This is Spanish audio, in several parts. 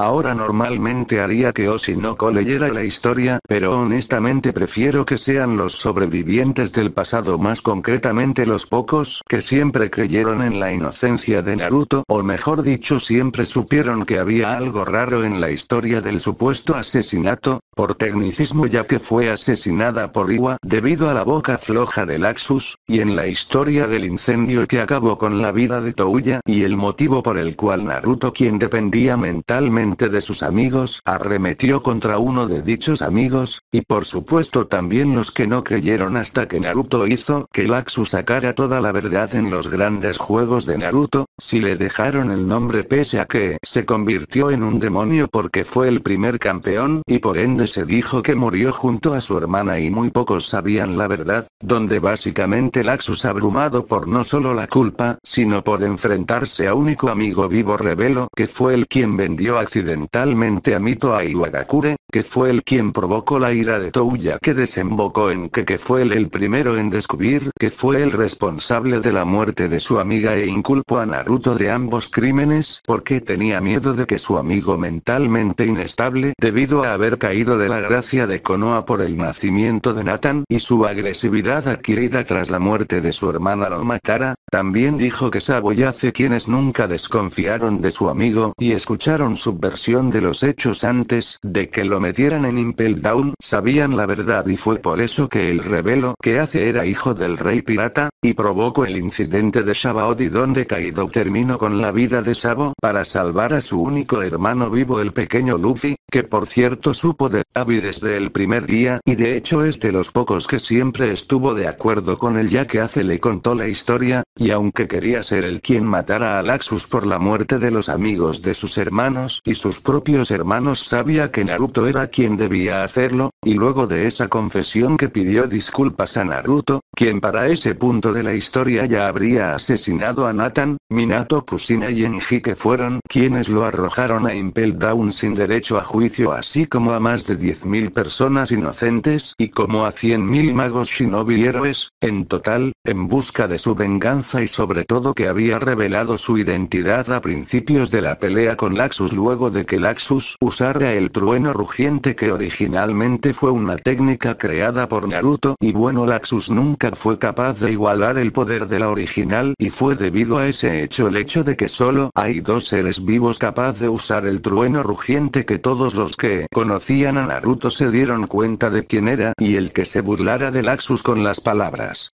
Ahora normalmente haría que Osi leyera la historia, pero honestamente prefiero que sean los sobrevivientes del pasado más concretamente los pocos que siempre creyeron en la inocencia de Naruto o mejor dicho siempre supieron que había algo raro en la historia del supuesto asesinato, por tecnicismo ya que fue asesinada por Iwa debido a la boca floja de Laxus, y en la historia del incendio que acabó con la vida de Touya y el motivo por el cual Naruto quien dependía mentalmente de sus amigos arremetió contra uno de dichos amigos, y por supuesto también los que no creyeron hasta que Naruto hizo que Laxus sacara toda la verdad en los grandes juegos de Naruto, si le dejaron el nombre pese a que se convirtió en un demonio porque fue el primer campeón y por ende se dijo que murió junto a su hermana y muy pocos sabían la verdad, donde básicamente Laxus abrumado por no solo la culpa, sino por enfrentarse a único amigo vivo Revelo que fue el quien vendió accidentalmente a Mito a Iwagakure, que fue el quien provocó la ira de Touya que desembocó en que, que fue el primero en descubrir que fue el responsable de la muerte de su amiga e inculpó a Naruto de ambos crímenes porque tenía miedo de que su amigo mentalmente inestable debido a haber caído de la gracia de Konoha por el nacimiento de Nathan y su agresividad adquirida tras la muerte de su hermana lo matara, también dijo que Saboyace quienes nunca desconfiaron de su amigo y escucharon su versión de los hechos antes de que lo metieran en Impel Down sabían la verdad y fue por eso que el revelo que hace era hijo del rey pirata y provocó el incidente de Shabaodi donde Kaido terminó con la vida de Sabo para salvar a su único hermano vivo el pequeño Luffy, que por cierto supo de Abby desde el primer día y de hecho es de los pocos que siempre estuvo de acuerdo con él ya que hace le contó la historia, y aunque quería ser el quien matara a Laxus por la muerte de los amigos de sus hermanos y sus propios hermanos sabía que Naruto era quien debía hacerlo, y luego de esa confesión que pidió disculpas a Naruto, quien para ese punto de la historia ya habría asesinado a Nathan, Minato Kusina y Enji que fueron quienes lo arrojaron a Impel Down sin derecho a juicio así como a más de 10.000 personas inocentes y como a 100.000 magos shinobi héroes, en total, en busca de su venganza y sobre todo que había revelado su identidad a principios de la pelea con Laxus luego de que Laxus usara el trueno rugiente que originalmente fue una técnica creada por Naruto y bueno Laxus nunca fue capaz de igualar el poder de la original y fue debido a ese hecho el hecho de que solo hay dos seres vivos capaz de usar el trueno rugiente que todos los que conocían a Naruto se dieron cuenta de quién era y el que se burlara de Laxus con las palabras.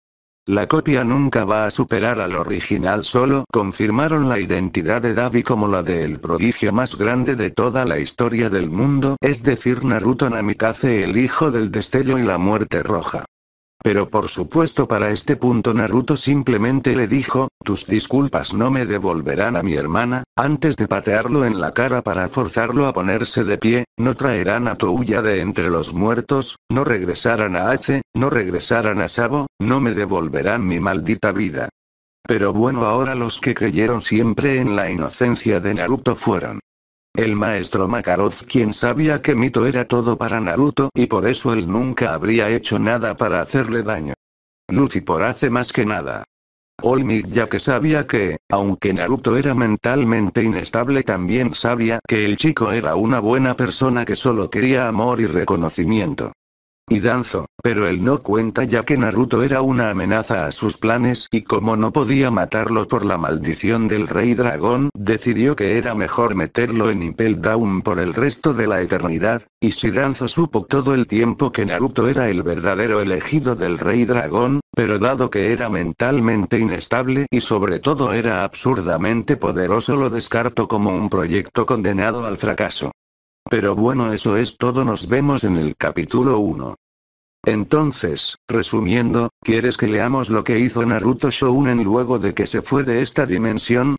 La copia nunca va a superar al original solo confirmaron la identidad de Davi como la del prodigio más grande de toda la historia del mundo, es decir Naruto Namikaze el hijo del destello y la muerte roja. Pero por supuesto para este punto Naruto simplemente le dijo, tus disculpas no me devolverán a mi hermana, antes de patearlo en la cara para forzarlo a ponerse de pie, no traerán a Touya de entre los muertos, no regresarán a Ace, no regresarán a Sabo, no me devolverán mi maldita vida. Pero bueno ahora los que creyeron siempre en la inocencia de Naruto fueron el maestro Makarov quien sabía que Mito era todo para Naruto y por eso él nunca habría hecho nada para hacerle daño. Luffy por hace más que nada. All ya que sabía que, aunque Naruto era mentalmente inestable también sabía que el chico era una buena persona que solo quería amor y reconocimiento y Danzo, pero él no cuenta ya que Naruto era una amenaza a sus planes y como no podía matarlo por la maldición del rey dragón, decidió que era mejor meterlo en Impel Down por el resto de la eternidad, y si Danzo supo todo el tiempo que Naruto era el verdadero elegido del rey dragón, pero dado que era mentalmente inestable y sobre todo era absurdamente poderoso lo descarto como un proyecto condenado al fracaso. Pero bueno eso es todo nos vemos en el capítulo 1. Entonces, resumiendo, ¿quieres que leamos lo que hizo Naruto Shounen luego de que se fue de esta dimensión?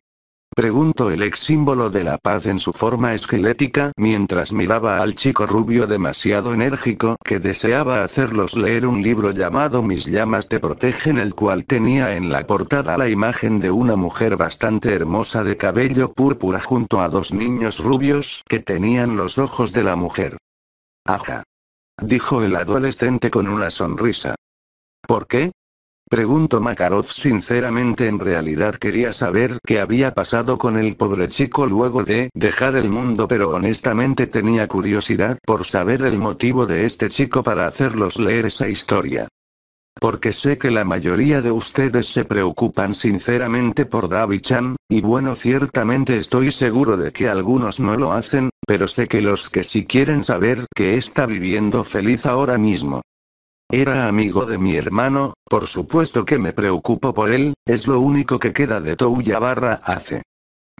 Preguntó el ex símbolo de la paz en su forma esquelética mientras miraba al chico rubio demasiado enérgico que deseaba hacerlos leer un libro llamado Mis llamas te protegen el cual tenía en la portada la imagen de una mujer bastante hermosa de cabello púrpura junto a dos niños rubios que tenían los ojos de la mujer. Aja. Dijo el adolescente con una sonrisa. ¿Por qué? Pregunto Makarov sinceramente en realidad quería saber qué había pasado con el pobre chico luego de dejar el mundo pero honestamente tenía curiosidad por saber el motivo de este chico para hacerlos leer esa historia. Porque sé que la mayoría de ustedes se preocupan sinceramente por Davi-chan, y bueno ciertamente estoy seguro de que algunos no lo hacen, pero sé que los que sí quieren saber que está viviendo feliz ahora mismo. Era amigo de mi hermano, por supuesto que me preocupo por él, es lo único que queda de Touya barra hace.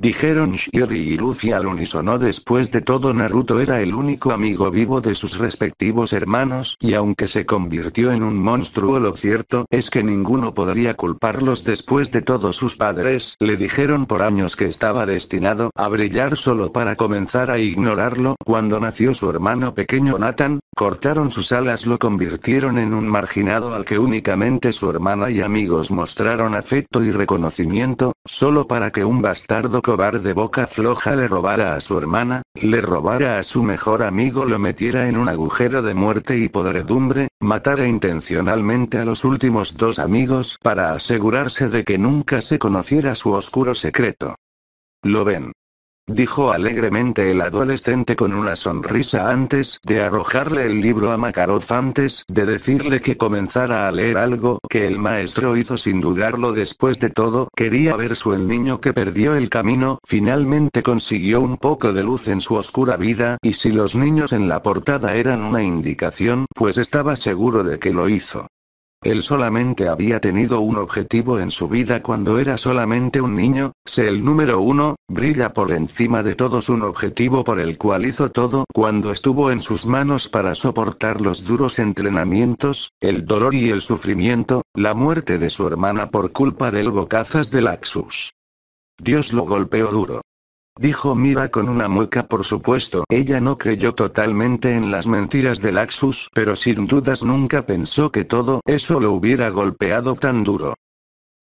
Dijeron Shiori y Luffy al unísono después de todo Naruto era el único amigo vivo de sus respectivos hermanos y aunque se convirtió en un monstruo lo cierto es que ninguno podría culparlos después de todos sus padres le dijeron por años que estaba destinado a brillar solo para comenzar a ignorarlo cuando nació su hermano pequeño Nathan, cortaron sus alas lo convirtieron en un marginado al que únicamente su hermana y amigos mostraron afecto y reconocimiento, solo para que un bastardo cobarde boca floja le robara a su hermana, le robara a su mejor amigo, lo metiera en un agujero de muerte y podredumbre, matara intencionalmente a los últimos dos amigos para asegurarse de que nunca se conociera su oscuro secreto. Lo ven, dijo alegremente el adolescente con una sonrisa antes de arrojarle el libro a Makarov antes de decirle que comenzara a leer algo que el maestro hizo sin dudarlo después de todo quería ver su el niño que perdió el camino finalmente consiguió un poco de luz en su oscura vida y si los niños en la portada eran una indicación pues estaba seguro de que lo hizo. Él solamente había tenido un objetivo en su vida cuando era solamente un niño, se el número uno, brilla por encima de todos un objetivo por el cual hizo todo cuando estuvo en sus manos para soportar los duros entrenamientos, el dolor y el sufrimiento, la muerte de su hermana por culpa del bocazas de Laxus. Dios lo golpeó duro. Dijo Mira con una mueca por supuesto. Ella no creyó totalmente en las mentiras de Laxus, pero sin dudas nunca pensó que todo eso lo hubiera golpeado tan duro.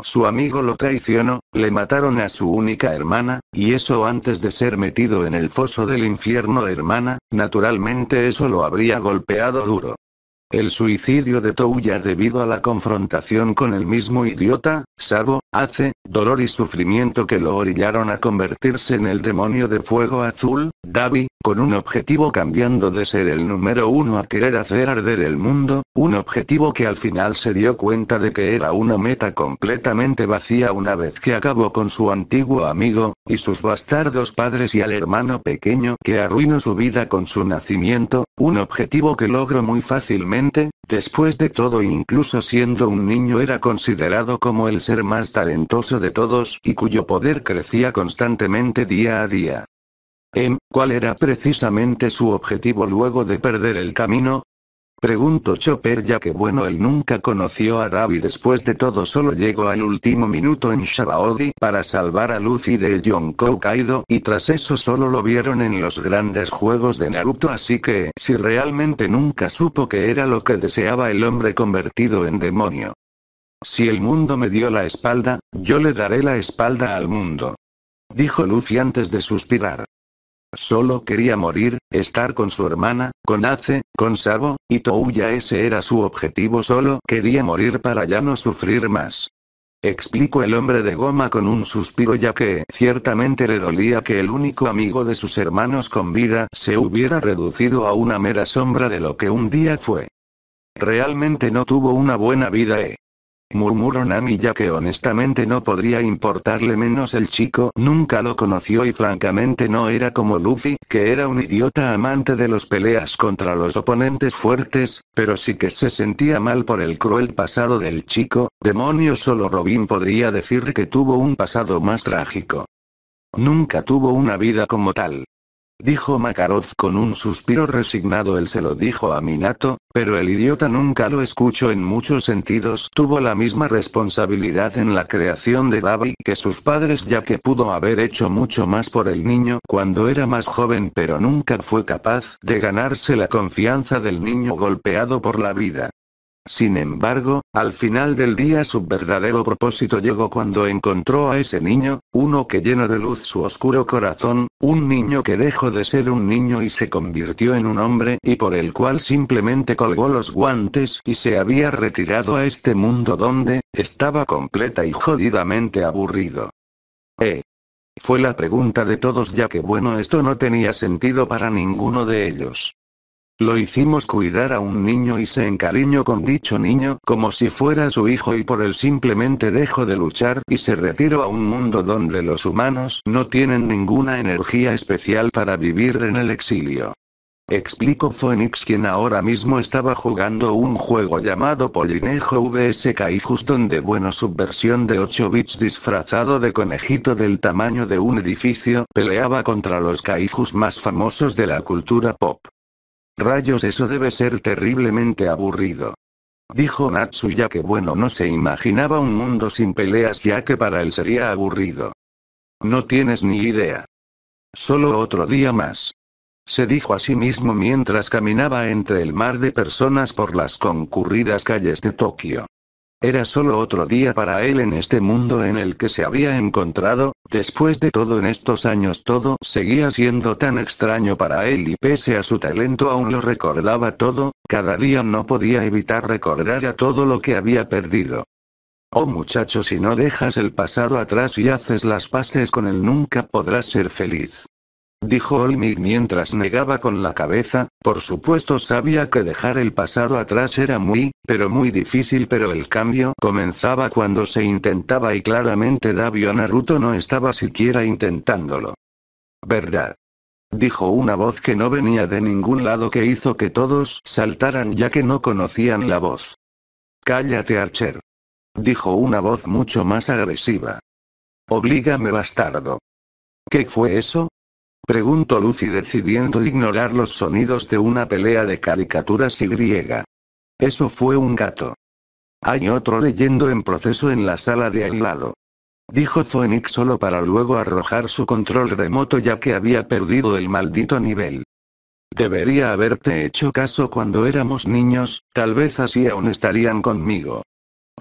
Su amigo lo traicionó, le mataron a su única hermana, y eso antes de ser metido en el foso del infierno hermana, naturalmente eso lo habría golpeado duro. El suicidio de Touya debido a la confrontación con el mismo idiota, Sabo, hace, dolor y sufrimiento que lo orillaron a convertirse en el demonio de fuego azul, Davi, con un objetivo cambiando de ser el número uno a querer hacer arder el mundo, un objetivo que al final se dio cuenta de que era una meta completamente vacía una vez que acabó con su antiguo amigo, y sus bastardos padres y al hermano pequeño que arruinó su vida con su nacimiento, un objetivo que logró muy fácilmente, después de todo incluso siendo un niño era considerado como el ser más talentoso de todos y cuyo poder crecía constantemente día a día cuál era precisamente su objetivo luego de perder el camino? Preguntó Chopper ya que bueno él nunca conoció a Ravi después de todo solo llegó al último minuto en Shabaodi para salvar a Luffy del Yonkou Kaido y tras eso solo lo vieron en los grandes juegos de Naruto así que si realmente nunca supo que era lo que deseaba el hombre convertido en demonio. Si el mundo me dio la espalda, yo le daré la espalda al mundo. Dijo Luffy antes de suspirar. Solo quería morir, estar con su hermana, con Ace, con Sabo, y Touya ese era su objetivo solo quería morir para ya no sufrir más. Explicó el hombre de goma con un suspiro ya que ciertamente le dolía que el único amigo de sus hermanos con vida se hubiera reducido a una mera sombra de lo que un día fue. Realmente no tuvo una buena vida, eh murmuró Nami ya que honestamente no podría importarle menos el chico nunca lo conoció y francamente no era como Luffy, que era un idiota amante de los peleas contra los oponentes fuertes, pero sí que se sentía mal por el cruel pasado del chico, demonio solo Robin podría decir que tuvo un pasado más trágico. Nunca tuvo una vida como tal dijo Makarov con un suspiro resignado. Él se lo dijo a Minato, pero el idiota nunca lo escuchó en muchos sentidos. Tuvo la misma responsabilidad en la creación de Babi que sus padres ya que pudo haber hecho mucho más por el niño cuando era más joven pero nunca fue capaz de ganarse la confianza del niño golpeado por la vida. Sin embargo, al final del día su verdadero propósito llegó cuando encontró a ese niño, uno que llenó de luz su oscuro corazón, un niño que dejó de ser un niño y se convirtió en un hombre y por el cual simplemente colgó los guantes y se había retirado a este mundo donde, estaba completa y jodidamente aburrido. ¿Eh? Fue la pregunta de todos ya que bueno esto no tenía sentido para ninguno de ellos. Lo hicimos cuidar a un niño y se encariñó con dicho niño como si fuera su hijo y por él simplemente dejó de luchar y se retiró a un mundo donde los humanos no tienen ninguna energía especial para vivir en el exilio. Explicó Phoenix quien ahora mismo estaba jugando un juego llamado Polinejo VS Kaijus donde bueno buena subversión de 8 bits disfrazado de conejito del tamaño de un edificio, peleaba contra los kaijus más famosos de la cultura pop. Rayos, eso debe ser terriblemente aburrido. Dijo Natsu ya que bueno no se imaginaba un mundo sin peleas ya que para él sería aburrido. No tienes ni idea. Solo otro día más. Se dijo a sí mismo mientras caminaba entre el mar de personas por las concurridas calles de Tokio. Era solo otro día para él en este mundo en el que se había encontrado, después de todo en estos años todo seguía siendo tan extraño para él y pese a su talento aún lo recordaba todo, cada día no podía evitar recordar a todo lo que había perdido. Oh muchacho si no dejas el pasado atrás y haces las paces con él nunca podrás ser feliz dijo Olmig mientras negaba con la cabeza, por supuesto sabía que dejar el pasado atrás era muy, pero muy difícil pero el cambio comenzaba cuando se intentaba y claramente Davio Naruto no estaba siquiera intentándolo. ¿Verdad? Dijo una voz que no venía de ningún lado que hizo que todos saltaran ya que no conocían la voz. Cállate Archer. Dijo una voz mucho más agresiva. Oblígame bastardo. ¿Qué fue eso? Preguntó Lucy decidiendo ignorar los sonidos de una pelea de caricaturas y griega. Eso fue un gato. Hay otro leyendo en proceso en la sala de al lado. Dijo Zoenix solo para luego arrojar su control remoto ya que había perdido el maldito nivel. Debería haberte hecho caso cuando éramos niños, tal vez así aún estarían conmigo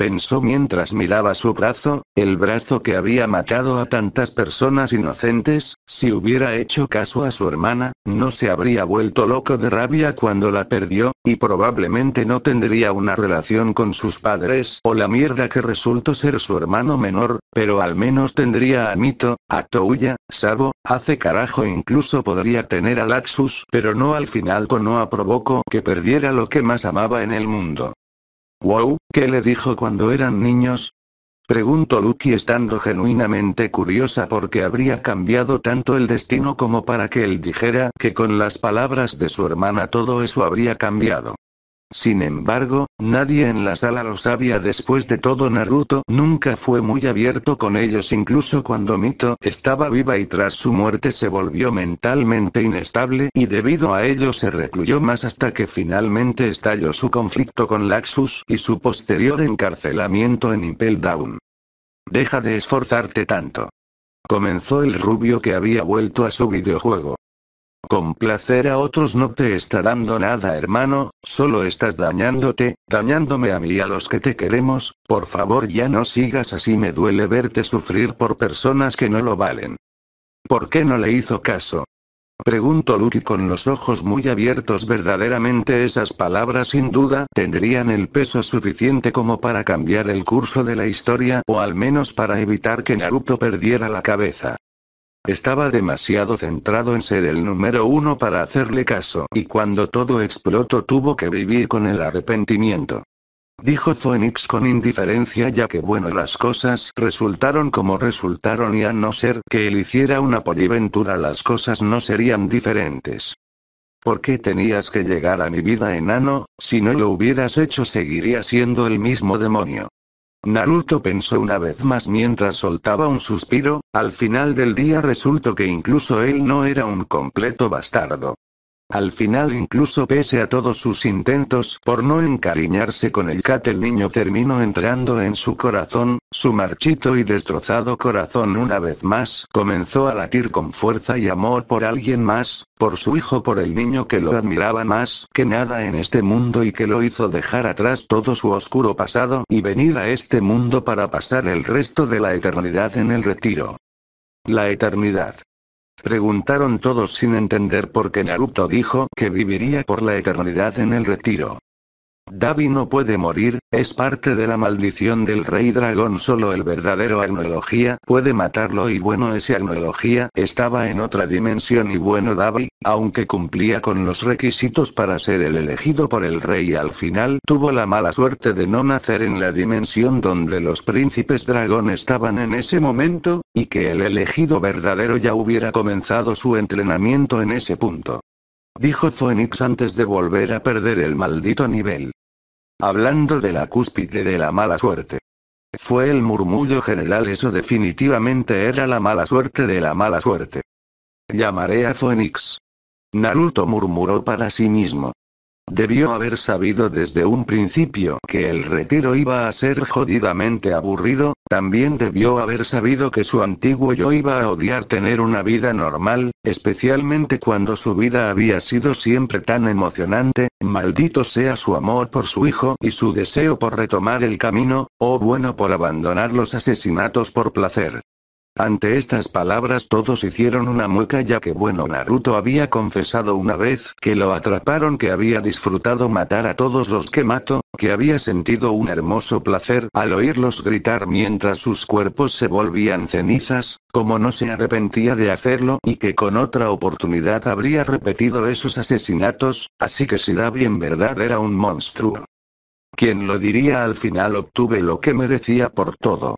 pensó mientras miraba su brazo, el brazo que había matado a tantas personas inocentes, si hubiera hecho caso a su hermana, no se habría vuelto loco de rabia cuando la perdió, y probablemente no tendría una relación con sus padres o la mierda que resultó ser su hermano menor, pero al menos tendría a Mito, a Touya, Sabo, hace carajo incluso podría tener a Laxus, pero no al final con noa provocó que perdiera lo que más amaba en el mundo. Wow, ¿qué le dijo cuando eran niños? Preguntó Lucky estando genuinamente curiosa porque habría cambiado tanto el destino como para que él dijera que con las palabras de su hermana todo eso habría cambiado. Sin embargo, nadie en la sala lo sabía después de todo Naruto nunca fue muy abierto con ellos incluso cuando Mito estaba viva y tras su muerte se volvió mentalmente inestable y debido a ello se recluyó más hasta que finalmente estalló su conflicto con Laxus y su posterior encarcelamiento en Impel Down. Deja de esforzarte tanto. Comenzó el rubio que había vuelto a su videojuego. Complacer a otros no te está dando nada, hermano, solo estás dañándote, dañándome a mí y a los que te queremos, por favor ya no sigas así, me duele verte sufrir por personas que no lo valen. ¿Por qué no le hizo caso? Preguntó Luki con los ojos muy abiertos. Verdaderamente esas palabras sin duda tendrían el peso suficiente como para cambiar el curso de la historia o al menos para evitar que Naruto perdiera la cabeza. Estaba demasiado centrado en ser el número uno para hacerle caso, y cuando todo explotó tuvo que vivir con el arrepentimiento. Dijo Phoenix con indiferencia ya que bueno las cosas resultaron como resultaron y a no ser que él hiciera una poliventura las cosas no serían diferentes. ¿Por qué tenías que llegar a mi vida enano? Si no lo hubieras hecho seguiría siendo el mismo demonio. Naruto pensó una vez más mientras soltaba un suspiro, al final del día resultó que incluso él no era un completo bastardo. Al final incluso pese a todos sus intentos por no encariñarse con el cat el niño terminó entrando en su corazón, su marchito y destrozado corazón una vez más comenzó a latir con fuerza y amor por alguien más, por su hijo por el niño que lo admiraba más que nada en este mundo y que lo hizo dejar atrás todo su oscuro pasado y venir a este mundo para pasar el resto de la eternidad en el retiro. La eternidad. Preguntaron todos sin entender por qué Naruto dijo que viviría por la eternidad en el retiro. Davi no puede morir, es parte de la maldición del rey dragón solo el verdadero agnología puede matarlo y bueno ese agnología estaba en otra dimensión y bueno Davi, aunque cumplía con los requisitos para ser el elegido por el rey al final tuvo la mala suerte de no nacer en la dimensión donde los príncipes dragón estaban en ese momento, y que el elegido verdadero ya hubiera comenzado su entrenamiento en ese punto. Dijo Phoenix antes de volver a perder el maldito nivel. Hablando de la cúspide de la mala suerte. Fue el murmullo general, eso definitivamente era la mala suerte de la mala suerte. Llamaré a Phoenix. Naruto murmuró para sí mismo. Debió haber sabido desde un principio que el retiro iba a ser jodidamente aburrido, también debió haber sabido que su antiguo yo iba a odiar tener una vida normal, especialmente cuando su vida había sido siempre tan emocionante, maldito sea su amor por su hijo y su deseo por retomar el camino, o oh bueno por abandonar los asesinatos por placer. Ante estas palabras todos hicieron una mueca ya que bueno Naruto había confesado una vez que lo atraparon que había disfrutado matar a todos los que mató, que había sentido un hermoso placer al oírlos gritar mientras sus cuerpos se volvían cenizas, como no se arrepentía de hacerlo y que con otra oportunidad habría repetido esos asesinatos, así que Shidabi en verdad era un monstruo. Quien lo diría al final obtuve lo que merecía por todo.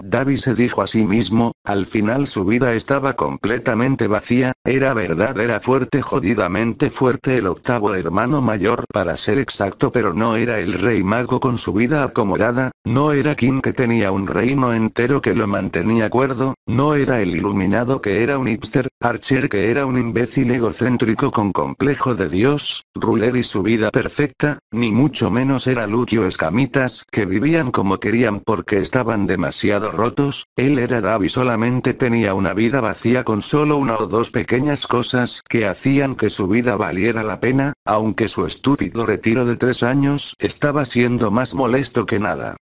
David se dijo a sí mismo, al final su vida estaba completamente vacía, era verdad, era fuerte, jodidamente fuerte el octavo hermano mayor para ser exacto, pero no era el rey mago con su vida acomodada, no era Kim que tenía un reino entero que lo mantenía cuerdo, no era el iluminado que era un hipster, Archer que era un imbécil egocéntrico con complejo de Dios, Ruler y su vida perfecta, ni mucho menos era Lucio Escamitas que vivían como querían porque estaban demasiado rotos, él era Davi solamente tenía una vida vacía con solo una o dos pequeños cosas que hacían que su vida valiera la pena, aunque su estúpido retiro de tres años estaba siendo más molesto que nada.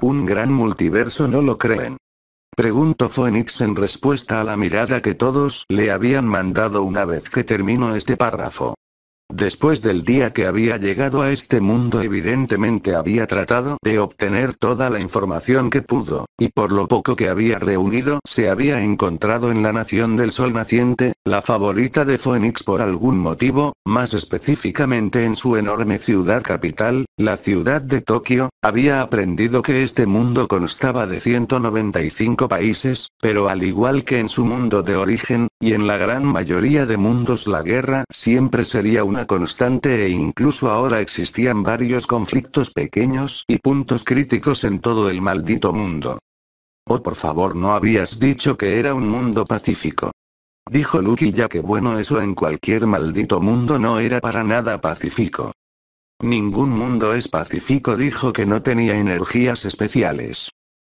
Un gran multiverso no lo creen. Preguntó Phoenix en respuesta a la mirada que todos le habían mandado una vez que terminó este párrafo. Después del día que había llegado a este mundo evidentemente había tratado de obtener toda la información que pudo, y por lo poco que había reunido se había encontrado en la Nación del Sol Naciente, la favorita de Phoenix por algún motivo, más específicamente en su enorme ciudad capital, la ciudad de Tokio, había aprendido que este mundo constaba de 195 países, pero al igual que en su mundo de origen, y en la gran mayoría de mundos la guerra siempre sería una constante e incluso ahora existían varios conflictos pequeños y puntos críticos en todo el maldito mundo. Oh por favor no habías dicho que era un mundo pacífico. Dijo Lucky ya que bueno eso en cualquier maldito mundo no era para nada pacífico. Ningún mundo es pacífico dijo que no tenía energías especiales.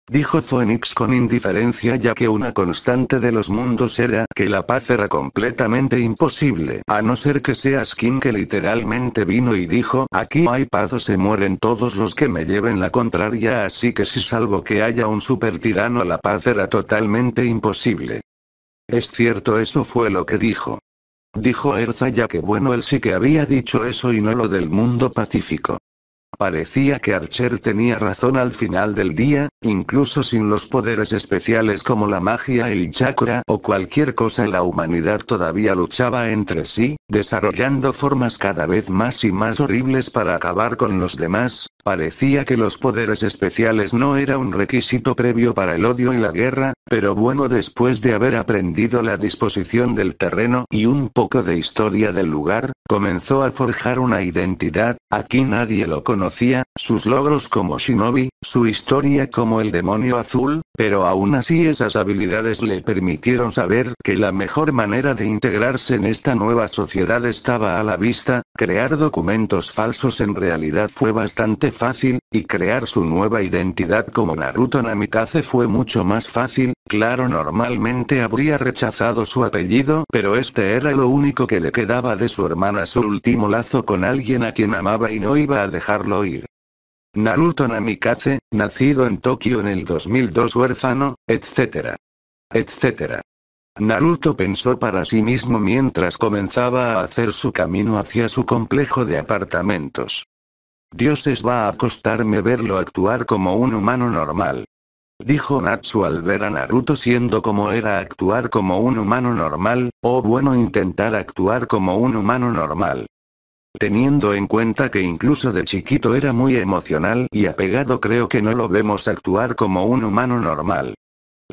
Dijo Phoenix con indiferencia ya que una constante de los mundos era que la paz era completamente imposible, a no ser que sea Skin que literalmente vino y dijo, aquí hay paz o se mueren todos los que me lleven la contraria así que si salvo que haya un super tirano la paz era totalmente imposible. Es cierto eso fue lo que dijo. Dijo Erza ya que bueno él sí que había dicho eso y no lo del mundo pacífico. Parecía que Archer tenía razón al final del día, incluso sin los poderes especiales como la magia, el chakra o cualquier cosa la humanidad todavía luchaba entre sí, desarrollando formas cada vez más y más horribles para acabar con los demás, parecía que los poderes especiales no era un requisito previo para el odio y la guerra, pero bueno después de haber aprendido la disposición del terreno y un poco de historia del lugar, comenzó a forjar una identidad, aquí nadie lo conocía, sus logros como shinobi, su historia como el demonio azul, pero aún así esas habilidades le permitieron saber que la mejor manera de integrarse en esta nueva sociedad estaba a la vista, crear documentos falsos en realidad fue bastante fácil, y crear su nueva identidad como Naruto Namikaze fue mucho más fácil, claro normalmente habría rechazado su apellido pero este era lo único que le quedaba de su hermana su último lazo con alguien a quien amaba y no iba a dejarlo ir. Naruto Namikaze, nacido en Tokio en el 2002 huérfano, etc. etc. Naruto pensó para sí mismo mientras comenzaba a hacer su camino hacia su complejo de apartamentos. Dioses va a costarme verlo actuar como un humano normal. Dijo Natsu al ver a Naruto siendo como era actuar como un humano normal, o bueno intentar actuar como un humano normal. Teniendo en cuenta que incluso de chiquito era muy emocional y apegado creo que no lo vemos actuar como un humano normal.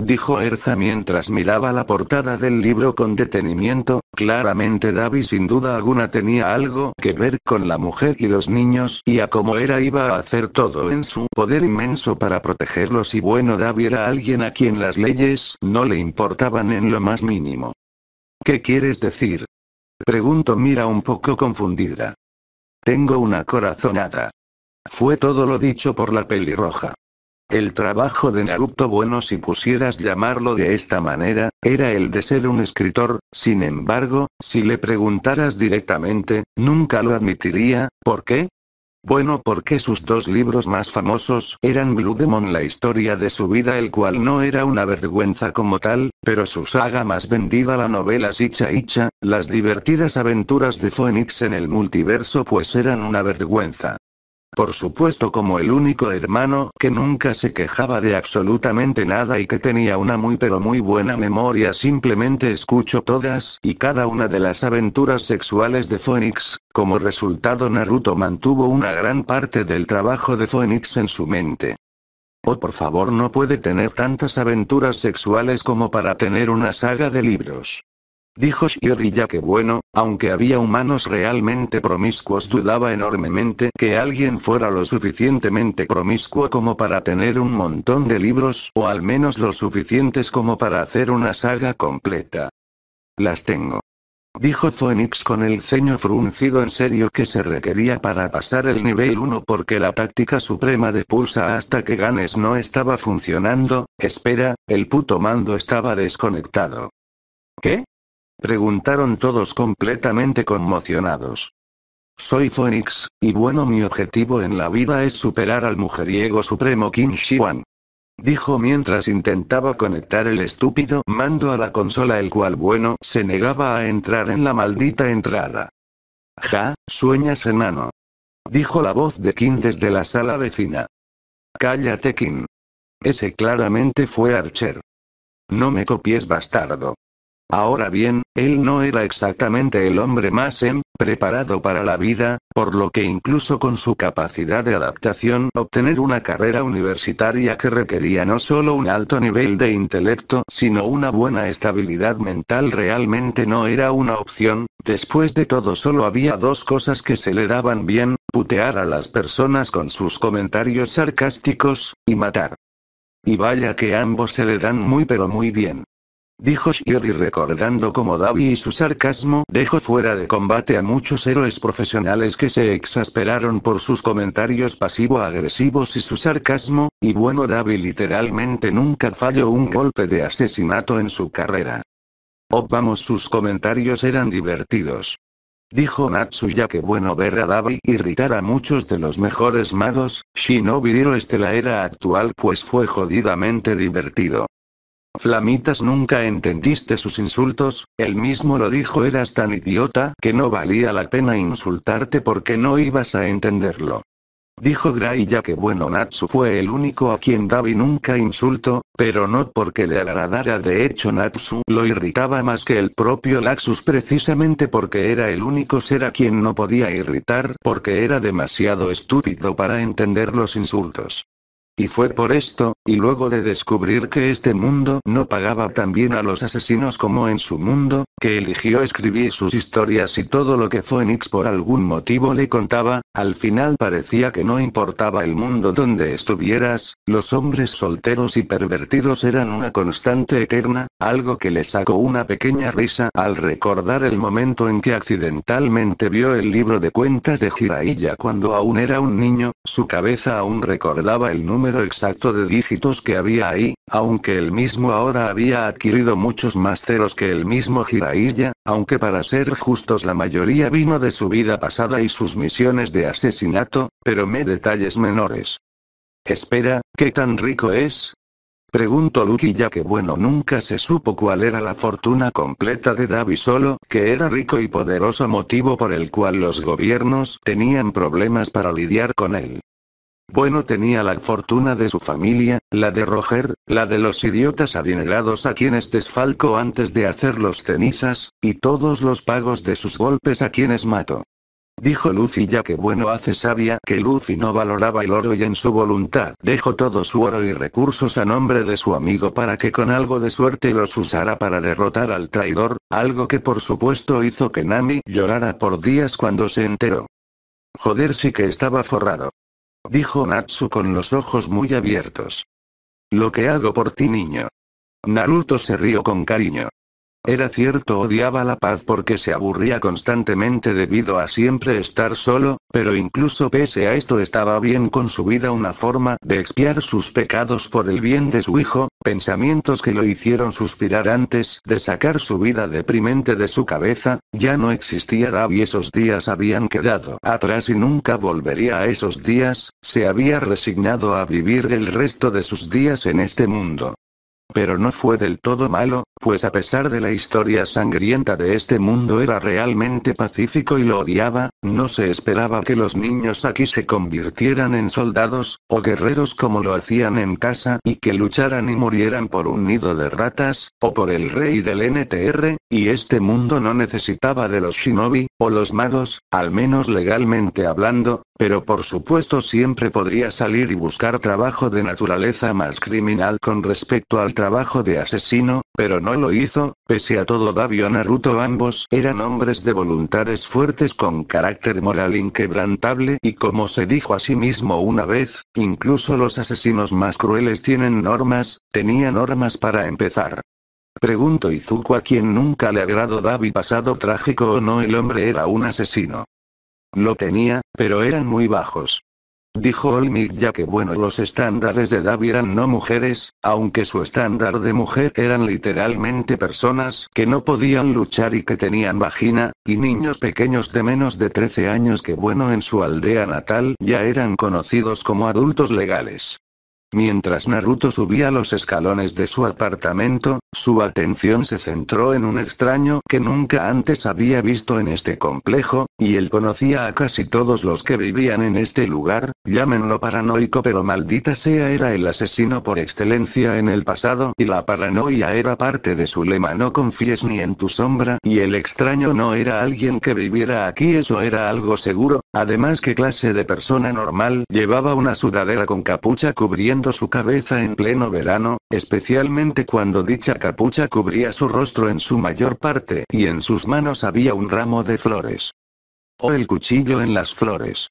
Dijo Erza mientras miraba la portada del libro con detenimiento, claramente Davi sin duda alguna tenía algo que ver con la mujer y los niños y a cómo era iba a hacer todo en su poder inmenso para protegerlos y bueno Davi era alguien a quien las leyes no le importaban en lo más mínimo. ¿Qué quieres decir? pregunto Mira un poco confundida. Tengo una corazonada. Fue todo lo dicho por la pelirroja. El trabajo de Naruto bueno si pusieras llamarlo de esta manera, era el de ser un escritor, sin embargo, si le preguntaras directamente, nunca lo admitiría, ¿por qué? Bueno porque sus dos libros más famosos eran Blue Demon la historia de su vida el cual no era una vergüenza como tal, pero su saga más vendida la novela Sicha Icha, las divertidas aventuras de Phoenix en el multiverso pues eran una vergüenza. Por supuesto como el único hermano que nunca se quejaba de absolutamente nada y que tenía una muy pero muy buena memoria simplemente escucho todas y cada una de las aventuras sexuales de Phoenix, como resultado Naruto mantuvo una gran parte del trabajo de Phoenix en su mente. Oh por favor no puede tener tantas aventuras sexuales como para tener una saga de libros. Dijo Shiri ya que bueno, aunque había humanos realmente promiscuos dudaba enormemente que alguien fuera lo suficientemente promiscuo como para tener un montón de libros o al menos lo suficientes como para hacer una saga completa. Las tengo. Dijo Phoenix con el ceño fruncido en serio que se requería para pasar el nivel 1 porque la táctica suprema de pulsa hasta que ganes no estaba funcionando, espera, el puto mando estaba desconectado. ¿Qué? Preguntaron todos completamente conmocionados. Soy Phoenix, y bueno mi objetivo en la vida es superar al mujeriego supremo Kim Shiwan. Dijo mientras intentaba conectar el estúpido mando a la consola el cual bueno se negaba a entrar en la maldita entrada. Ja, sueñas enano. Dijo la voz de Kim desde la sala vecina. Cállate Kim. Ese claramente fue Archer. No me copies bastardo. Ahora bien, él no era exactamente el hombre más em, preparado para la vida, por lo que incluso con su capacidad de adaptación obtener una carrera universitaria que requería no solo un alto nivel de intelecto sino una buena estabilidad mental realmente no era una opción, después de todo solo había dos cosas que se le daban bien, putear a las personas con sus comentarios sarcásticos, y matar. Y vaya que ambos se le dan muy pero muy bien dijo Shiri recordando como Davi y su sarcasmo dejó fuera de combate a muchos héroes profesionales que se exasperaron por sus comentarios pasivo-agresivos y su sarcasmo, y bueno Davi literalmente nunca falló un golpe de asesinato en su carrera. Oh vamos sus comentarios eran divertidos. Dijo ya que bueno ver a Davi irritar a muchos de los mejores magos, Shinobi este la era actual pues fue jodidamente divertido. Flamitas nunca entendiste sus insultos, él mismo lo dijo eras tan idiota que no valía la pena insultarte porque no ibas a entenderlo. Dijo Gray ya que bueno Natsu fue el único a quien Davi nunca insultó, pero no porque le agradara de hecho Natsu lo irritaba más que el propio Laxus precisamente porque era el único ser a quien no podía irritar porque era demasiado estúpido para entender los insultos. Y fue por esto, y luego de descubrir que este mundo no pagaba tan bien a los asesinos como en su mundo, que eligió escribir sus historias y todo lo que Phoenix por algún motivo le contaba, al final parecía que no importaba el mundo donde estuvieras, los hombres solteros y pervertidos eran una constante eterna, algo que le sacó una pequeña risa al recordar el momento en que accidentalmente vio el libro de cuentas de Jiraiya cuando aún era un niño, su cabeza aún recordaba el número exacto de dígitos que había ahí, aunque el mismo ahora había adquirido muchos más ceros que el mismo Jiraiya, aunque para ser justos la mayoría vino de su vida pasada y sus misiones de asesinato, pero me detalles menores. Espera, ¿qué tan rico es? Preguntó Lucky ya que bueno nunca se supo cuál era la fortuna completa de Davi solo que era rico y poderoso motivo por el cual los gobiernos tenían problemas para lidiar con él. Bueno tenía la fortuna de su familia, la de Roger, la de los idiotas adinerados a quienes desfalco antes de hacer los cenizas, y todos los pagos de sus golpes a quienes mato. Dijo Lucy ya que bueno hace sabia que Lucy no valoraba el oro y en su voluntad dejó todo su oro y recursos a nombre de su amigo para que con algo de suerte los usara para derrotar al traidor, algo que por supuesto hizo que Nami llorara por días cuando se enteró. Joder sí que estaba forrado dijo Natsu con los ojos muy abiertos. Lo que hago por ti niño. Naruto se rió con cariño. Era cierto odiaba la paz porque se aburría constantemente debido a siempre estar solo, pero incluso pese a esto estaba bien con su vida una forma de expiar sus pecados por el bien de su hijo, pensamientos que lo hicieron suspirar antes de sacar su vida deprimente de su cabeza, ya no existía y esos días habían quedado atrás y nunca volvería a esos días, se había resignado a vivir el resto de sus días en este mundo. Pero no fue del todo malo, pues a pesar de la historia sangrienta de este mundo era realmente pacífico y lo odiaba, no se esperaba que los niños aquí se convirtieran en soldados, o guerreros como lo hacían en casa, y que lucharan y murieran por un nido de ratas, o por el rey del NTR, y este mundo no necesitaba de los shinobi, o los magos, al menos legalmente hablando, pero por supuesto siempre podría salir y buscar trabajo de naturaleza más criminal con respecto al trabajo de asesino, pero no lo hizo, pese a todo o Naruto ambos eran hombres de voluntades fuertes con carácter moral inquebrantable y como se dijo a sí mismo una vez, incluso los asesinos más crueles tienen normas, tenía normas para empezar. Pregunto Izuku a quien nunca le agradó Davi pasado trágico o no el hombre era un asesino. Lo tenía, pero eran muy bajos. Dijo Olmik ya que bueno los estándares de edad eran no mujeres, aunque su estándar de mujer eran literalmente personas que no podían luchar y que tenían vagina, y niños pequeños de menos de 13 años que bueno en su aldea natal ya eran conocidos como adultos legales. Mientras Naruto subía los escalones de su apartamento, su atención se centró en un extraño que nunca antes había visto en este complejo, y él conocía a casi todos los que vivían en este lugar, llámenlo paranoico pero maldita sea era el asesino por excelencia en el pasado y la paranoia era parte de su lema no confíes ni en tu sombra y el extraño no era alguien que viviera aquí eso era algo seguro, además que clase de persona normal llevaba una sudadera con capucha cubriendo su cabeza en pleno verano, especialmente cuando dicha capucha cubría su rostro en su mayor parte y en sus manos había un ramo de flores. O el cuchillo en las flores.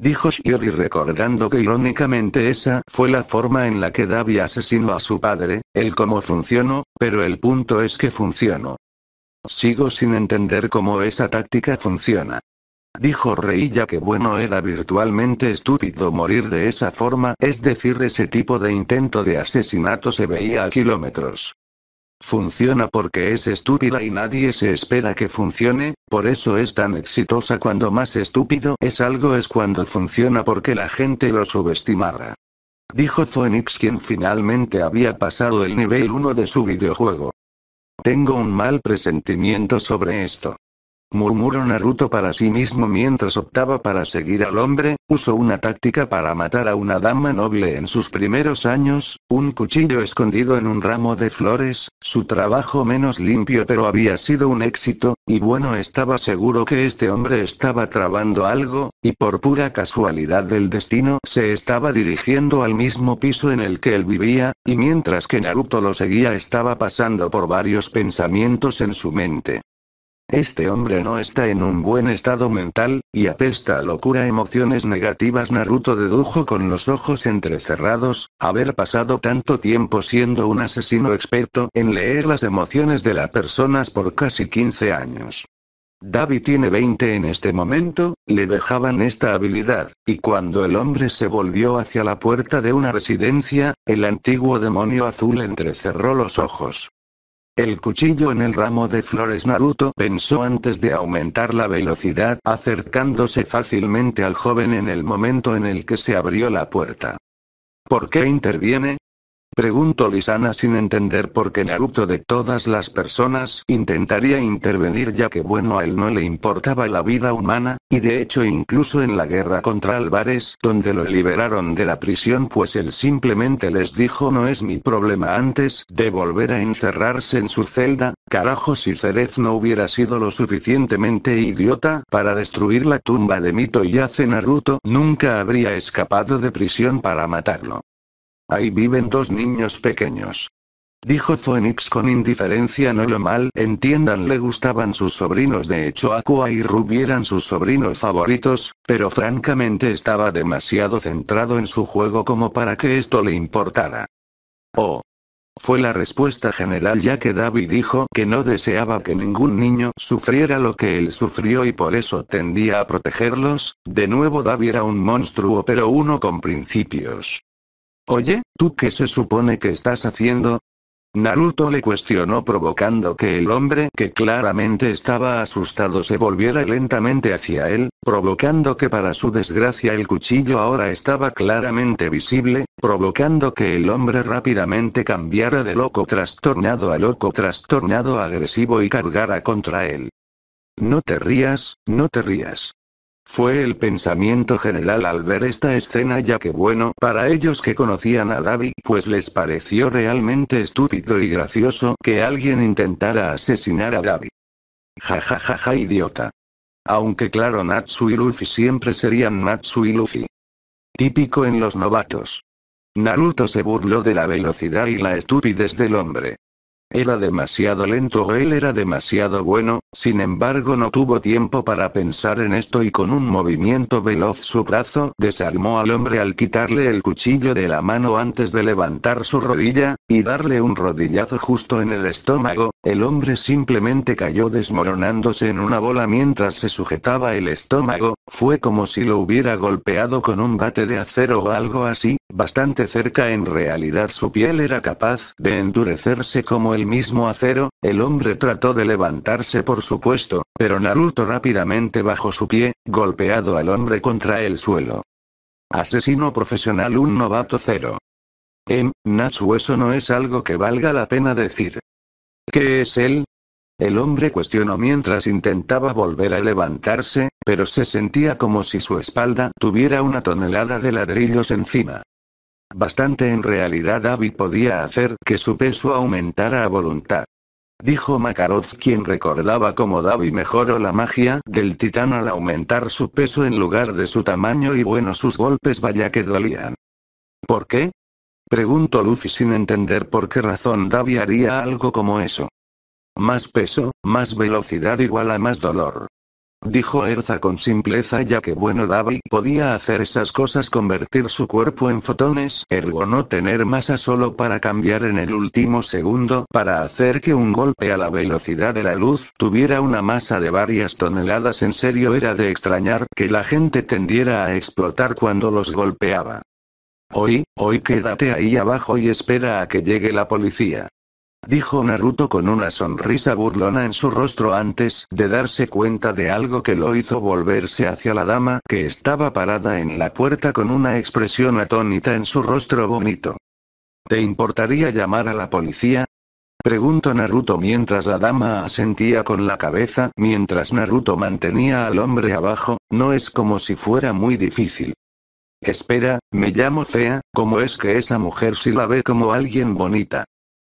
Dijo Shiori recordando que irónicamente esa fue la forma en la que Davi asesinó a su padre, el cómo funcionó, pero el punto es que funcionó. Sigo sin entender cómo esa táctica funciona. Dijo Reilla que bueno era virtualmente estúpido morir de esa forma, es decir, ese tipo de intento de asesinato se veía a kilómetros. Funciona porque es estúpida y nadie se espera que funcione, por eso es tan exitosa cuando más estúpido es algo es cuando funciona porque la gente lo subestimara. Dijo Phoenix quien finalmente había pasado el nivel 1 de su videojuego. Tengo un mal presentimiento sobre esto murmuró Naruto para sí mismo mientras optaba para seguir al hombre, usó una táctica para matar a una dama noble en sus primeros años, un cuchillo escondido en un ramo de flores, su trabajo menos limpio pero había sido un éxito, y bueno estaba seguro que este hombre estaba trabando algo, y por pura casualidad del destino se estaba dirigiendo al mismo piso en el que él vivía, y mientras que Naruto lo seguía estaba pasando por varios pensamientos en su mente. Este hombre no está en un buen estado mental, y apesta a locura emociones negativas. Naruto dedujo con los ojos entrecerrados, haber pasado tanto tiempo siendo un asesino experto en leer las emociones de las personas por casi 15 años. Davi tiene 20 en este momento, le dejaban esta habilidad, y cuando el hombre se volvió hacia la puerta de una residencia, el antiguo demonio azul entrecerró los ojos. El cuchillo en el ramo de flores Naruto pensó antes de aumentar la velocidad acercándose fácilmente al joven en el momento en el que se abrió la puerta. ¿Por qué interviene? pregunto Lisana sin entender por qué Naruto de todas las personas intentaría intervenir ya que bueno a él no le importaba la vida humana, y de hecho incluso en la guerra contra Álvarez donde lo liberaron de la prisión pues él simplemente les dijo no es mi problema antes de volver a encerrarse en su celda, carajo si Cerez no hubiera sido lo suficientemente idiota para destruir la tumba de Mito y hace Naruto nunca habría escapado de prisión para matarlo. Ahí viven dos niños pequeños. Dijo Phoenix con indiferencia no lo mal entiendan le gustaban sus sobrinos de hecho Aqua y Ruby eran sus sobrinos favoritos, pero francamente estaba demasiado centrado en su juego como para que esto le importara. Oh. Fue la respuesta general ya que David dijo que no deseaba que ningún niño sufriera lo que él sufrió y por eso tendía a protegerlos, de nuevo David era un monstruo pero uno con principios. Oye, ¿tú qué se supone que estás haciendo? Naruto le cuestionó provocando que el hombre que claramente estaba asustado se volviera lentamente hacia él, provocando que para su desgracia el cuchillo ahora estaba claramente visible, provocando que el hombre rápidamente cambiara de loco trastornado a loco trastornado agresivo y cargara contra él. No te rías, no te rías. Fue el pensamiento general al ver esta escena ya que bueno para ellos que conocían a Dabi pues les pareció realmente estúpido y gracioso que alguien intentara asesinar a Gabi. Ja ja ja ja idiota. Aunque claro Natsu y Luffy siempre serían Natsu y Luffy. Típico en los novatos. Naruto se burló de la velocidad y la estupidez del hombre. Era demasiado lento él era demasiado bueno, sin embargo no tuvo tiempo para pensar en esto y con un movimiento veloz su brazo desarmó al hombre al quitarle el cuchillo de la mano antes de levantar su rodilla, y darle un rodillazo justo en el estómago, el hombre simplemente cayó desmoronándose en una bola mientras se sujetaba el estómago, fue como si lo hubiera golpeado con un bate de acero o algo así, bastante cerca en realidad su piel era capaz de endurecerse como el mismo acero, el hombre trató de levantarse por supuesto, pero Naruto rápidamente bajó su pie, golpeado al hombre contra el suelo. Asesino profesional un novato cero. Em, Natsu eso no es algo que valga la pena decir. ¿Qué es él? El hombre cuestionó mientras intentaba volver a levantarse, pero se sentía como si su espalda tuviera una tonelada de ladrillos encima. Bastante en realidad Abby podía hacer que su peso aumentara a voluntad. Dijo Makarov quien recordaba cómo Davi mejoró la magia del titán al aumentar su peso en lugar de su tamaño y bueno sus golpes vaya que dolían. ¿Por qué? Preguntó Luffy sin entender por qué razón Davi haría algo como eso. Más peso, más velocidad igual a más dolor. Dijo Erza con simpleza ya que bueno daba podía hacer esas cosas convertir su cuerpo en fotones, ergo no tener masa solo para cambiar en el último segundo para hacer que un golpe a la velocidad de la luz tuviera una masa de varias toneladas en serio era de extrañar que la gente tendiera a explotar cuando los golpeaba. Hoy, hoy quédate ahí abajo y espera a que llegue la policía dijo Naruto con una sonrisa burlona en su rostro antes de darse cuenta de algo que lo hizo volverse hacia la dama que estaba parada en la puerta con una expresión atónita en su rostro bonito. ¿Te importaría llamar a la policía? Preguntó Naruto mientras la dama asentía con la cabeza, mientras Naruto mantenía al hombre abajo, no es como si fuera muy difícil. Espera, me llamo Fea, ¿cómo es que esa mujer si la ve como alguien bonita?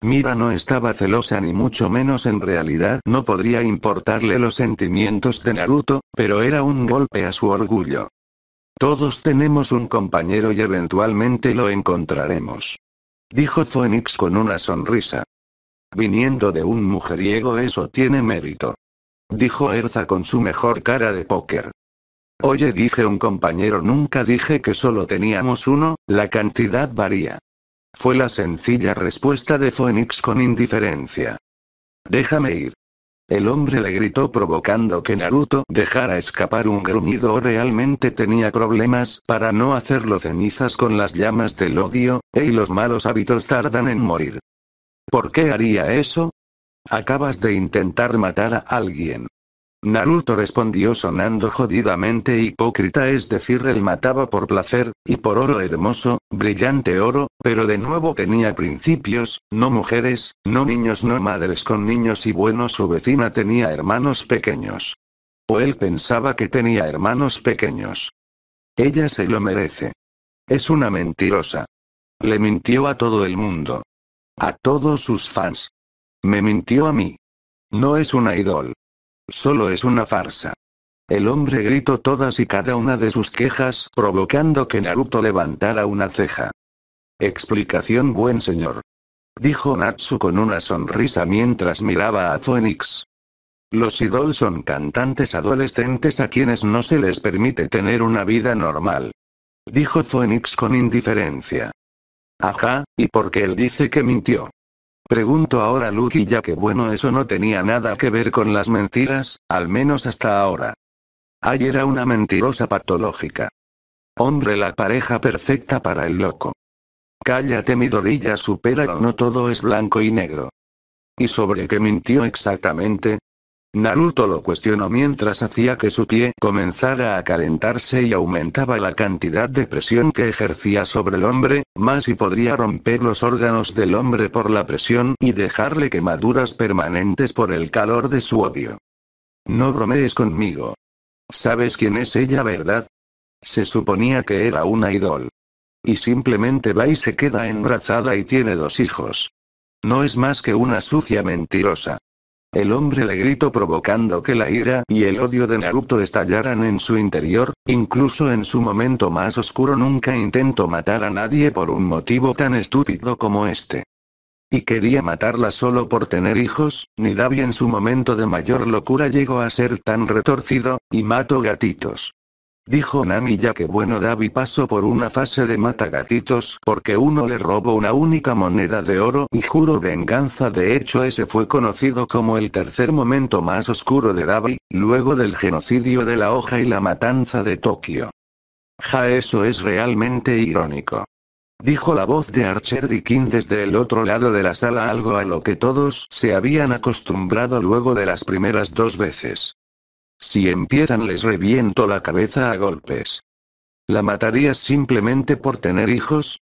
Mira no estaba celosa ni mucho menos en realidad no podría importarle los sentimientos de Naruto, pero era un golpe a su orgullo. Todos tenemos un compañero y eventualmente lo encontraremos. Dijo Phoenix con una sonrisa. Viniendo de un mujeriego eso tiene mérito. Dijo Erza con su mejor cara de póker. Oye dije un compañero nunca dije que solo teníamos uno, la cantidad varía. Fue la sencilla respuesta de Phoenix con indiferencia. Déjame ir. El hombre le gritó provocando que Naruto dejara escapar un gruñido realmente tenía problemas para no hacerlo cenizas con las llamas del odio, y los malos hábitos tardan en morir. ¿Por qué haría eso? Acabas de intentar matar a alguien. Naruto respondió sonando jodidamente hipócrita, es decir, él mataba por placer, y por oro hermoso, brillante oro, pero de nuevo tenía principios, no mujeres, no niños, no madres con niños y bueno, su vecina tenía hermanos pequeños. O él pensaba que tenía hermanos pequeños. Ella se lo merece. Es una mentirosa. Le mintió a todo el mundo. A todos sus fans. Me mintió a mí. No es una idol. Solo es una farsa. El hombre gritó todas y cada una de sus quejas, provocando que Naruto levantara una ceja. Explicación buen señor. Dijo Natsu con una sonrisa mientras miraba a Phoenix. Los idols son cantantes adolescentes a quienes no se les permite tener una vida normal. Dijo Phoenix con indiferencia. Ajá, ¿y por qué él dice que mintió? Pregunto ahora Lucky ya que bueno eso no tenía nada que ver con las mentiras, al menos hasta ahora. Ayer era una mentirosa patológica. Hombre la pareja perfecta para el loco. Cállate mi dorilla supera o no todo es blanco y negro. ¿Y sobre qué mintió exactamente? Naruto lo cuestionó mientras hacía que su pie comenzara a calentarse y aumentaba la cantidad de presión que ejercía sobre el hombre, más y podría romper los órganos del hombre por la presión y dejarle quemaduras permanentes por el calor de su odio. No bromees conmigo. ¿Sabes quién es ella, verdad? Se suponía que era una idol. Y simplemente va y se queda embrazada y tiene dos hijos. No es más que una sucia mentirosa. El hombre le gritó provocando que la ira y el odio de Naruto estallaran en su interior, incluso en su momento más oscuro nunca intentó matar a nadie por un motivo tan estúpido como este. Y quería matarla solo por tener hijos, ni Nidabi en su momento de mayor locura llegó a ser tan retorcido, y mató gatitos. Dijo Nami ya que bueno Davi pasó por una fase de mata gatitos porque uno le robó una única moneda de oro y juro venganza de hecho ese fue conocido como el tercer momento más oscuro de Davi, luego del genocidio de la hoja y la matanza de Tokio. Ja eso es realmente irónico. Dijo la voz de Archer King desde el otro lado de la sala algo a lo que todos se habían acostumbrado luego de las primeras dos veces. Si empiezan les reviento la cabeza a golpes. ¿La mataría simplemente por tener hijos?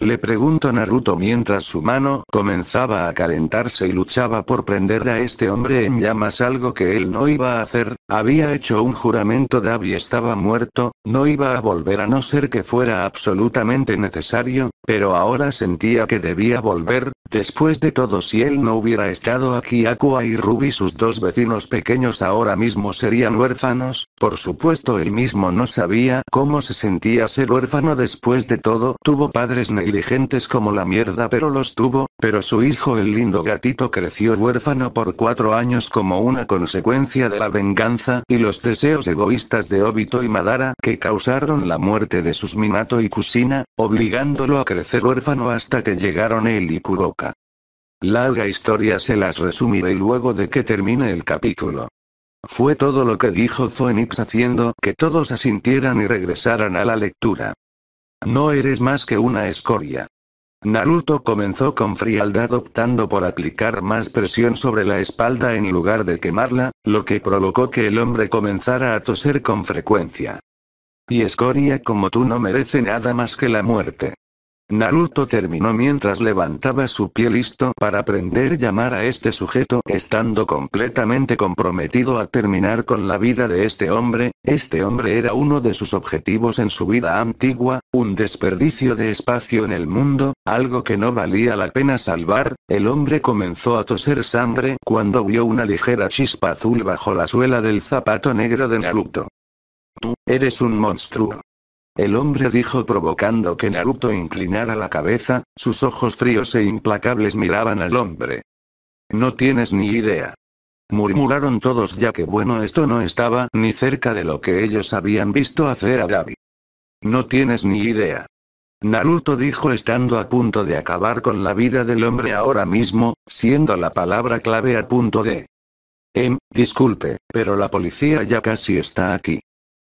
Le preguntó Naruto mientras su mano comenzaba a calentarse y luchaba por prender a este hombre en llamas algo que él no iba a hacer, había hecho un juramento Dabi estaba muerto, no iba a volver a no ser que fuera absolutamente necesario, pero ahora sentía que debía volver, después de todo si él no hubiera estado aquí Aqua y Ruby sus dos vecinos pequeños ahora mismo serían huérfanos, por supuesto él mismo no sabía cómo se sentía ser huérfano después de todo, tuvo padres negros negligentes como la mierda pero los tuvo, pero su hijo el lindo gatito creció huérfano por cuatro años como una consecuencia de la venganza y los deseos egoístas de Obito y Madara que causaron la muerte de sus Minato y Kusina, obligándolo a crecer huérfano hasta que llegaron él y Kuroka. Larga historia se las resumiré luego de que termine el capítulo. Fue todo lo que dijo Phoenix haciendo que todos asintieran y regresaran a la lectura. No eres más que una escoria. Naruto comenzó con frialdad optando por aplicar más presión sobre la espalda en lugar de quemarla, lo que provocó que el hombre comenzara a toser con frecuencia. Y escoria como tú no merece nada más que la muerte. Naruto terminó mientras levantaba su pie listo para aprender llamar a este sujeto estando completamente comprometido a terminar con la vida de este hombre, este hombre era uno de sus objetivos en su vida antigua, un desperdicio de espacio en el mundo, algo que no valía la pena salvar, el hombre comenzó a toser sangre cuando vio una ligera chispa azul bajo la suela del zapato negro de Naruto. Tú eres un monstruo. El hombre dijo provocando que Naruto inclinara la cabeza, sus ojos fríos e implacables miraban al hombre. No tienes ni idea. Murmuraron todos ya que bueno esto no estaba ni cerca de lo que ellos habían visto hacer a Gabi. No tienes ni idea. Naruto dijo estando a punto de acabar con la vida del hombre ahora mismo, siendo la palabra clave a punto de... Em, disculpe, pero la policía ya casi está aquí.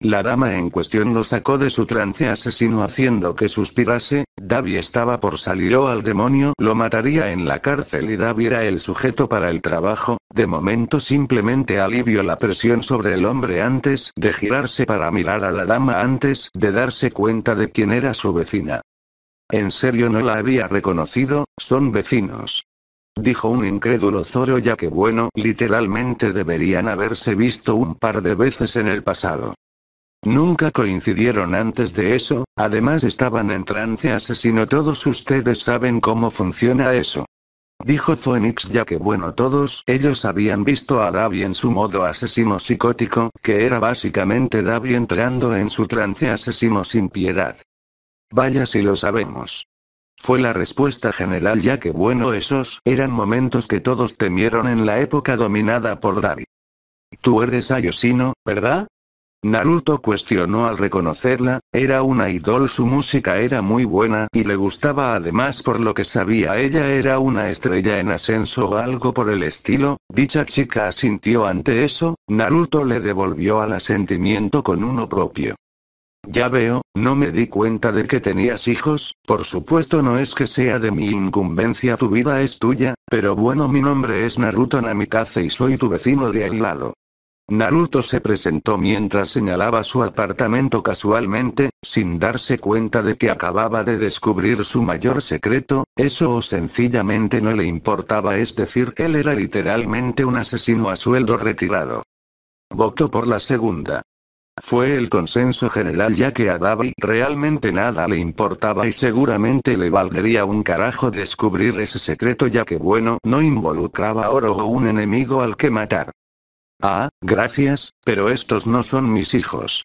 La dama en cuestión lo sacó de su trance asesino haciendo que suspirase, Davy estaba por salir o al demonio lo mataría en la cárcel y Davy era el sujeto para el trabajo, de momento simplemente alivió la presión sobre el hombre antes de girarse para mirar a la dama antes de darse cuenta de quién era su vecina. En serio no la había reconocido, son vecinos. Dijo un incrédulo Zoro ya que bueno, literalmente deberían haberse visto un par de veces en el pasado. Nunca coincidieron antes de eso, además estaban en trance asesino todos ustedes saben cómo funciona eso. Dijo Phoenix ya que bueno todos ellos habían visto a Davi en su modo asesino psicótico, que era básicamente Davi entrando en su trance asesino sin piedad. Vaya si lo sabemos. Fue la respuesta general ya que bueno esos eran momentos que todos temieron en la época dominada por Davi. Tú eres Ayosino, ¿verdad? Naruto cuestionó al reconocerla, era una idol su música era muy buena y le gustaba además por lo que sabía ella era una estrella en ascenso o algo por el estilo, dicha chica asintió ante eso, Naruto le devolvió al asentimiento con uno propio. Ya veo, no me di cuenta de que tenías hijos, por supuesto no es que sea de mi incumbencia tu vida es tuya, pero bueno mi nombre es Naruto Namikaze y soy tu vecino de al lado. Naruto se presentó mientras señalaba su apartamento casualmente, sin darse cuenta de que acababa de descubrir su mayor secreto, eso o sencillamente no le importaba es decir él era literalmente un asesino a sueldo retirado. Votó por la segunda. Fue el consenso general ya que a Dabi realmente nada le importaba y seguramente le valdría un carajo descubrir ese secreto ya que bueno no involucraba Oro o un enemigo al que matar. Ah, gracias, pero estos no son mis hijos.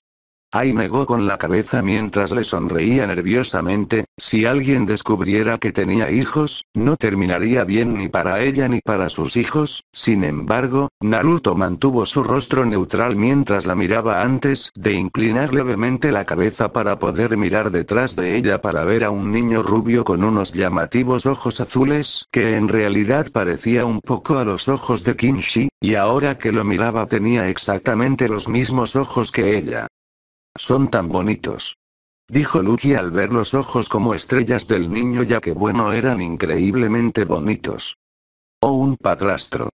Ay negó con la cabeza mientras le sonreía nerviosamente, si alguien descubriera que tenía hijos, no terminaría bien ni para ella ni para sus hijos, sin embargo, Naruto mantuvo su rostro neutral mientras la miraba antes de inclinar levemente la cabeza para poder mirar detrás de ella para ver a un niño rubio con unos llamativos ojos azules que en realidad parecía un poco a los ojos de Kinshi, y ahora que lo miraba tenía exactamente los mismos ojos que ella. Son tan bonitos. Dijo Lucky al ver los ojos como estrellas del niño ya que bueno eran increíblemente bonitos. O oh, un padrastro.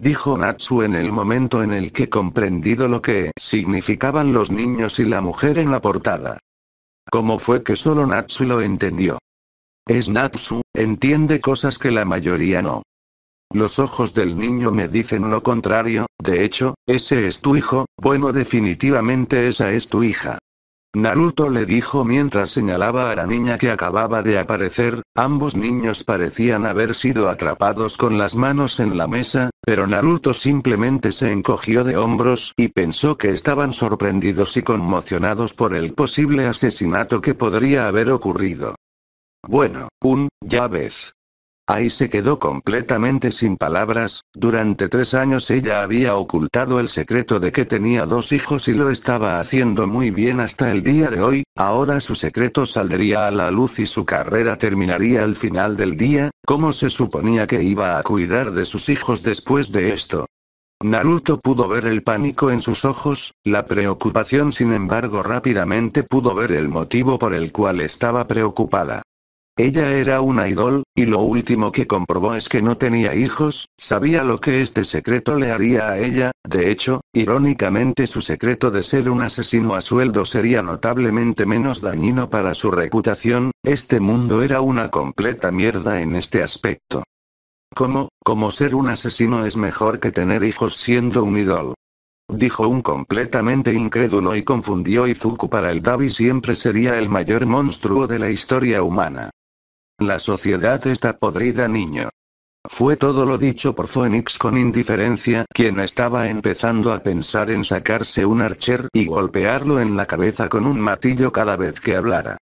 Dijo Natsu en el momento en el que comprendido lo que significaban los niños y la mujer en la portada. ¿Cómo fue que solo Natsu lo entendió? Es Natsu, entiende cosas que la mayoría no. Los ojos del niño me dicen lo contrario, de hecho, ese es tu hijo, bueno definitivamente esa es tu hija. Naruto le dijo mientras señalaba a la niña que acababa de aparecer, ambos niños parecían haber sido atrapados con las manos en la mesa, pero Naruto simplemente se encogió de hombros y pensó que estaban sorprendidos y conmocionados por el posible asesinato que podría haber ocurrido. Bueno, un, ya ves, Ahí se quedó completamente sin palabras, durante tres años ella había ocultado el secreto de que tenía dos hijos y lo estaba haciendo muy bien hasta el día de hoy, ahora su secreto saldría a la luz y su carrera terminaría al final del día, ¿cómo se suponía que iba a cuidar de sus hijos después de esto? Naruto pudo ver el pánico en sus ojos, la preocupación sin embargo rápidamente pudo ver el motivo por el cual estaba preocupada. Ella era una idol, y lo último que comprobó es que no tenía hijos, sabía lo que este secreto le haría a ella, de hecho, irónicamente su secreto de ser un asesino a sueldo sería notablemente menos dañino para su reputación, este mundo era una completa mierda en este aspecto. ¿Cómo, como ser un asesino es mejor que tener hijos siendo un idol? dijo un completamente incrédulo y confundió Izuku para el Davi siempre sería el mayor monstruo de la historia humana. La sociedad está podrida, niño. Fue todo lo dicho por Phoenix con indiferencia, quien estaba empezando a pensar en sacarse un archer y golpearlo en la cabeza con un matillo cada vez que hablara.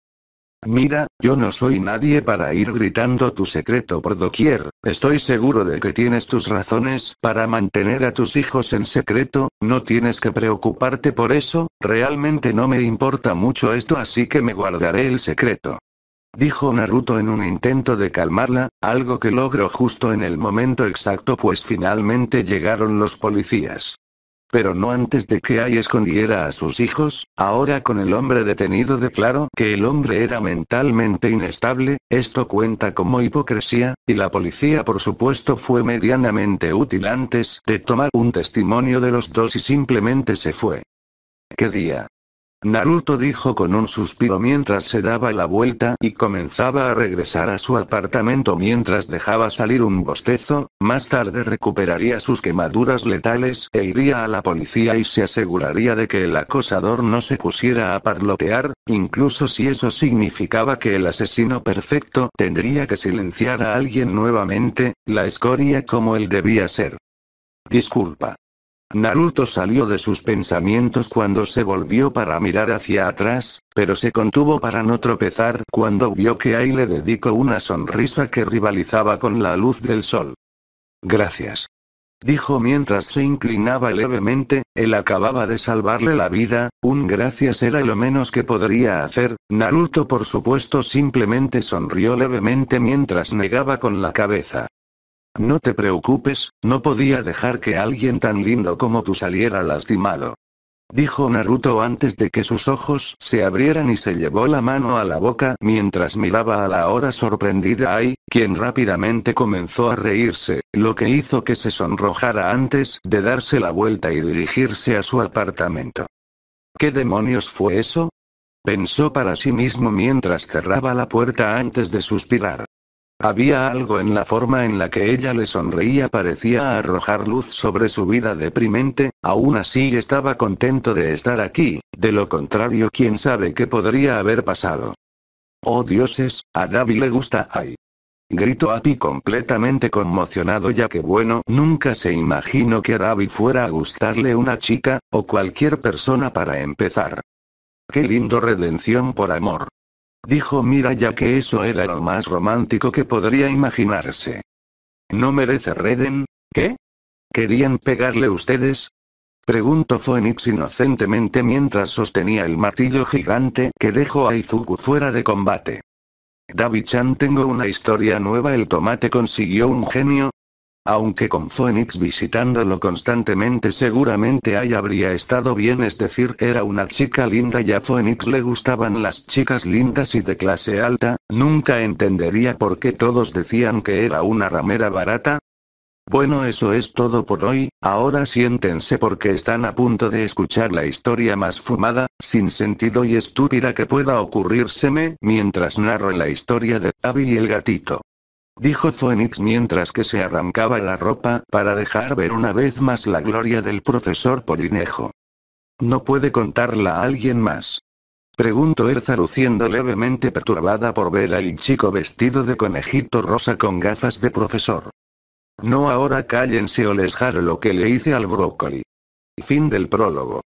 Mira, yo no soy nadie para ir gritando tu secreto por doquier, estoy seguro de que tienes tus razones para mantener a tus hijos en secreto, no tienes que preocuparte por eso, realmente no me importa mucho esto así que me guardaré el secreto dijo Naruto en un intento de calmarla, algo que logró justo en el momento exacto pues finalmente llegaron los policías. Pero no antes de que Ai escondiera a sus hijos, ahora con el hombre detenido declaró que el hombre era mentalmente inestable, esto cuenta como hipocresía, y la policía por supuesto fue medianamente útil antes de tomar un testimonio de los dos y simplemente se fue. ¿Qué día? Naruto dijo con un suspiro mientras se daba la vuelta y comenzaba a regresar a su apartamento mientras dejaba salir un bostezo, más tarde recuperaría sus quemaduras letales e iría a la policía y se aseguraría de que el acosador no se pusiera a parlotear, incluso si eso significaba que el asesino perfecto tendría que silenciar a alguien nuevamente, la escoria como él debía ser. Disculpa. Naruto salió de sus pensamientos cuando se volvió para mirar hacia atrás, pero se contuvo para no tropezar cuando vio que ahí le dedicó una sonrisa que rivalizaba con la luz del sol. Gracias. Dijo mientras se inclinaba levemente, él acababa de salvarle la vida, un gracias era lo menos que podría hacer, Naruto por supuesto simplemente sonrió levemente mientras negaba con la cabeza. No te preocupes, no podía dejar que alguien tan lindo como tú saliera lastimado. Dijo Naruto antes de que sus ojos se abrieran y se llevó la mano a la boca mientras miraba a la hora sorprendida Ai, quien rápidamente comenzó a reírse, lo que hizo que se sonrojara antes de darse la vuelta y dirigirse a su apartamento. ¿Qué demonios fue eso? Pensó para sí mismo mientras cerraba la puerta antes de suspirar. Había algo en la forma en la que ella le sonreía parecía arrojar luz sobre su vida deprimente, aún así estaba contento de estar aquí, de lo contrario quién sabe qué podría haber pasado. Oh dioses, a Davi le gusta Ay. Gritó Api completamente conmocionado ya que bueno, nunca se imaginó que a fuera a gustarle una chica, o cualquier persona para empezar. Qué lindo redención por amor dijo Mira ya que eso era lo más romántico que podría imaginarse. ¿No merece Reden? ¿Qué? ¿Querían pegarle ustedes? Preguntó Phoenix inocentemente mientras sostenía el martillo gigante que dejó a Izuku fuera de combate. David-chan tengo una historia nueva El tomate consiguió un genio, aunque con Phoenix visitándolo constantemente seguramente ahí habría estado bien es decir era una chica linda y a Phoenix le gustaban las chicas lindas y de clase alta, nunca entendería por qué todos decían que era una ramera barata. Bueno eso es todo por hoy, ahora siéntense porque están a punto de escuchar la historia más fumada, sin sentido y estúpida que pueda ocurrírseme mientras narro la historia de Abby y el gatito dijo Phoenix mientras que se arrancaba la ropa para dejar ver una vez más la gloria del profesor Polinejo. ¿No puede contarla a alguien más? Preguntó Erza luciendo levemente perturbada por ver al chico vestido de conejito rosa con gafas de profesor. No ahora cállense o les jaro lo que le hice al brócoli. Fin del prólogo.